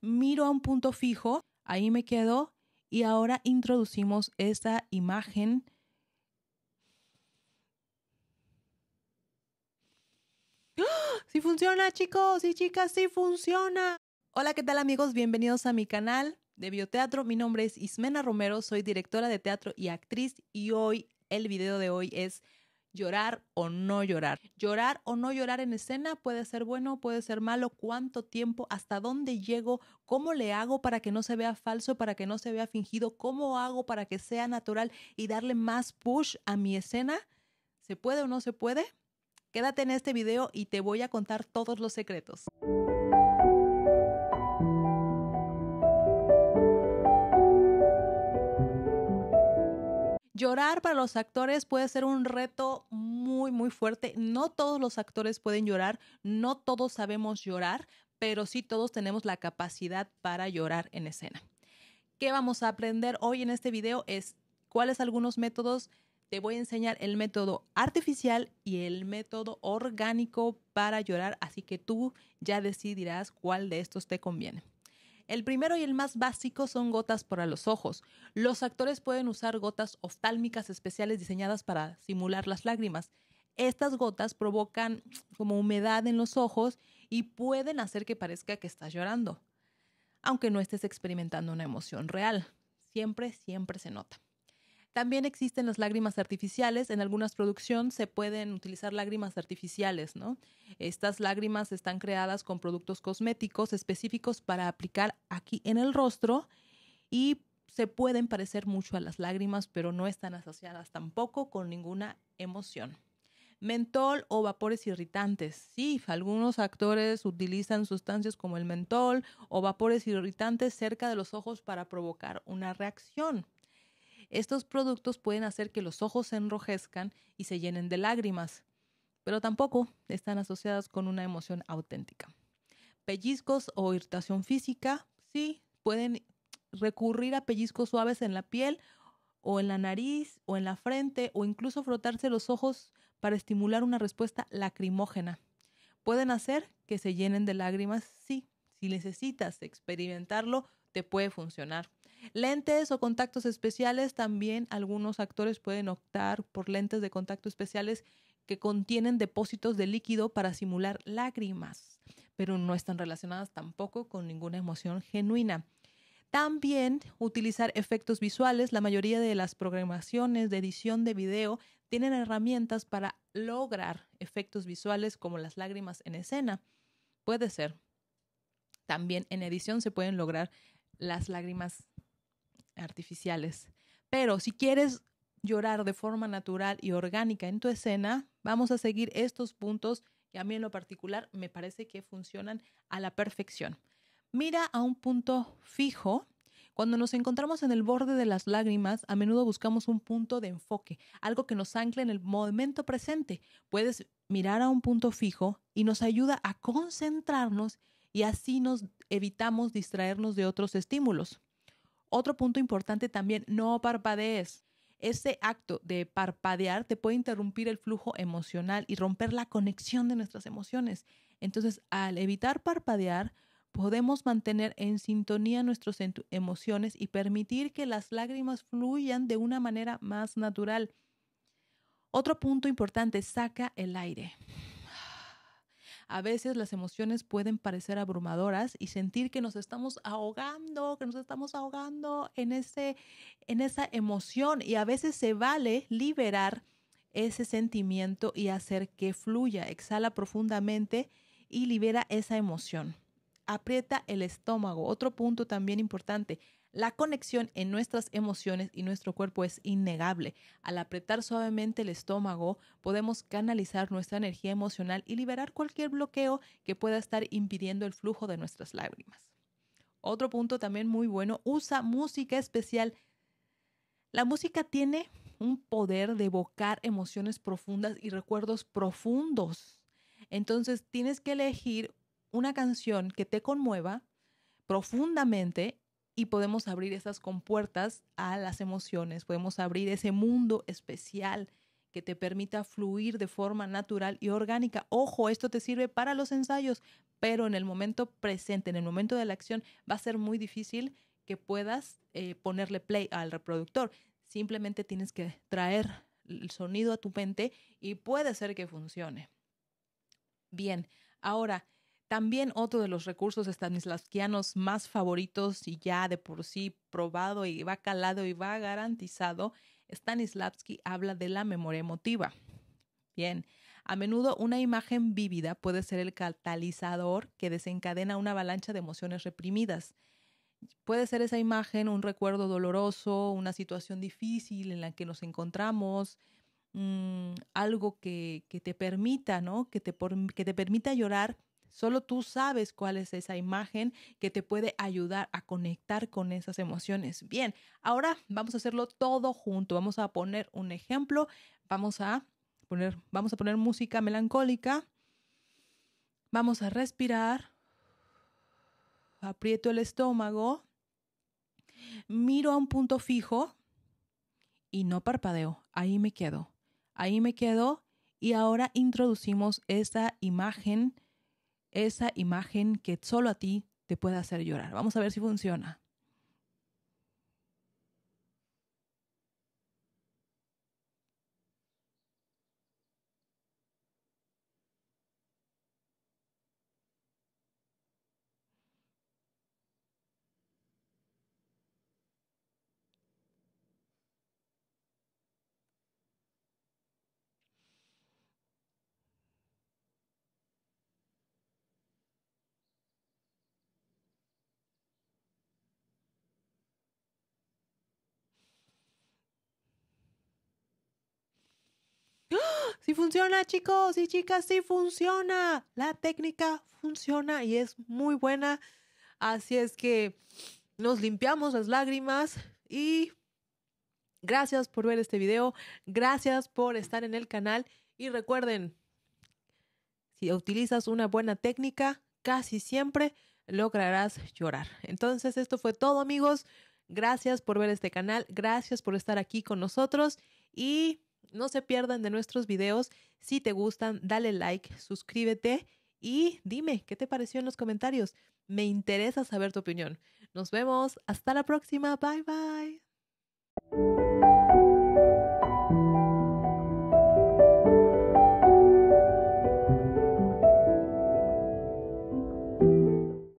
miro a un punto fijo, ahí me quedo y ahora introducimos esta imagen. Si ¡Ah! ¡Sí funciona, chicos y chicas! ¡Sí funciona! Hola, ¿qué tal amigos? Bienvenidos a mi canal de Bioteatro. Mi nombre es Ismena Romero, soy directora de teatro y actriz y hoy, el video de hoy es llorar o no llorar. Llorar o no llorar en escena puede ser bueno, puede ser malo, cuánto tiempo, hasta dónde llego, cómo le hago para que no se vea falso, para que no se vea fingido, cómo hago para que sea natural y darle más push a mi escena. ¿Se puede o no se puede? Quédate en este video y te voy a contar todos los secretos. Llorar para los actores puede ser un reto muy, muy fuerte. No todos los actores pueden llorar, no todos sabemos llorar, pero sí todos tenemos la capacidad para llorar en escena. ¿Qué vamos a aprender hoy en este video? Es cuáles algunos métodos. Te voy a enseñar el método artificial y el método orgánico para llorar, así que tú ya decidirás cuál de estos te conviene. El primero y el más básico son gotas para los ojos. Los actores pueden usar gotas oftálmicas especiales diseñadas para simular las lágrimas. Estas gotas provocan como humedad en los ojos y pueden hacer que parezca que estás llorando, aunque no estés experimentando una emoción real. Siempre, siempre se nota. También existen las lágrimas artificiales. En algunas producciones se pueden utilizar lágrimas artificiales, ¿no? Estas lágrimas están creadas con productos cosméticos específicos para aplicar aquí en el rostro y se pueden parecer mucho a las lágrimas, pero no están asociadas tampoco con ninguna emoción. Mentol o vapores irritantes. Sí, algunos actores utilizan sustancias como el mentol o vapores irritantes cerca de los ojos para provocar una reacción. Estos productos pueden hacer que los ojos se enrojezcan y se llenen de lágrimas, pero tampoco están asociadas con una emoción auténtica. Pellizcos o irritación física, sí, pueden recurrir a pellizcos suaves en la piel o en la nariz o en la frente o incluso frotarse los ojos para estimular una respuesta lacrimógena. Pueden hacer que se llenen de lágrimas, sí. Si necesitas experimentarlo, te puede funcionar. Lentes o contactos especiales, también algunos actores pueden optar por lentes de contacto especiales que contienen depósitos de líquido para simular lágrimas, pero no están relacionadas tampoco con ninguna emoción genuina. También utilizar efectos visuales. La mayoría de las programaciones de edición de video tienen herramientas para lograr efectos visuales como las lágrimas en escena. Puede ser. También en edición se pueden lograr las lágrimas artificiales. Pero si quieres llorar de forma natural y orgánica en tu escena, vamos a seguir estos puntos que a mí en lo particular me parece que funcionan a la perfección. Mira a un punto fijo. Cuando nos encontramos en el borde de las lágrimas, a menudo buscamos un punto de enfoque, algo que nos ancle en el momento presente. Puedes mirar a un punto fijo y nos ayuda a concentrarnos y así nos evitamos distraernos de otros estímulos. Otro punto importante también, no parpadees. Ese acto de parpadear te puede interrumpir el flujo emocional y romper la conexión de nuestras emociones. Entonces, al evitar parpadear, podemos mantener en sintonía nuestras emociones y permitir que las lágrimas fluyan de una manera más natural. Otro punto importante, saca el aire. A veces las emociones pueden parecer abrumadoras y sentir que nos estamos ahogando, que nos estamos ahogando en, ese, en esa emoción y a veces se vale liberar ese sentimiento y hacer que fluya. Exhala profundamente y libera esa emoción. Aprieta el estómago. Otro punto también importante, la conexión en nuestras emociones y nuestro cuerpo es innegable. Al apretar suavemente el estómago, podemos canalizar nuestra energía emocional y liberar cualquier bloqueo que pueda estar impidiendo el flujo de nuestras lágrimas. Otro punto también muy bueno, usa música especial. La música tiene un poder de evocar emociones profundas y recuerdos profundos. Entonces tienes que elegir una canción que te conmueva profundamente y podemos abrir esas compuertas a las emociones, podemos abrir ese mundo especial que te permita fluir de forma natural y orgánica. Ojo, esto te sirve para los ensayos, pero en el momento presente, en el momento de la acción, va a ser muy difícil que puedas eh, ponerle play al reproductor. Simplemente tienes que traer el sonido a tu mente y puede ser que funcione. Bien, ahora también otro de los recursos estanislavskianos más favoritos y ya de por sí probado y va calado y va garantizado, Stanislavski habla de la memoria emotiva. Bien, a menudo una imagen vívida puede ser el catalizador que desencadena una avalancha de emociones reprimidas. Puede ser esa imagen un recuerdo doloroso, una situación difícil en la que nos encontramos, mm, algo que, te permita, ¿no? Que te, que te permita llorar Solo tú sabes cuál es esa imagen que te puede ayudar a conectar con esas emociones. Bien, ahora vamos a hacerlo todo junto. Vamos a poner un ejemplo. Vamos a poner, vamos a poner música melancólica. Vamos a respirar. Aprieto el estómago. Miro a un punto fijo y no parpadeo. Ahí me quedo. Ahí me quedo. Y ahora introducimos esta imagen esa imagen que solo a ti te puede hacer llorar. Vamos a ver si funciona. Si funciona, chicos y chicas, si funciona. La técnica funciona y es muy buena. Así es que nos limpiamos las lágrimas y gracias por ver este video. Gracias por estar en el canal. Y recuerden, si utilizas una buena técnica, casi siempre lograrás llorar. Entonces, esto fue todo, amigos. Gracias por ver este canal. Gracias por estar aquí con nosotros. Y no se pierdan de nuestros videos. Si te gustan, dale like, suscríbete y dime qué te pareció en los comentarios. Me interesa saber tu opinión. Nos vemos. Hasta la próxima. Bye bye.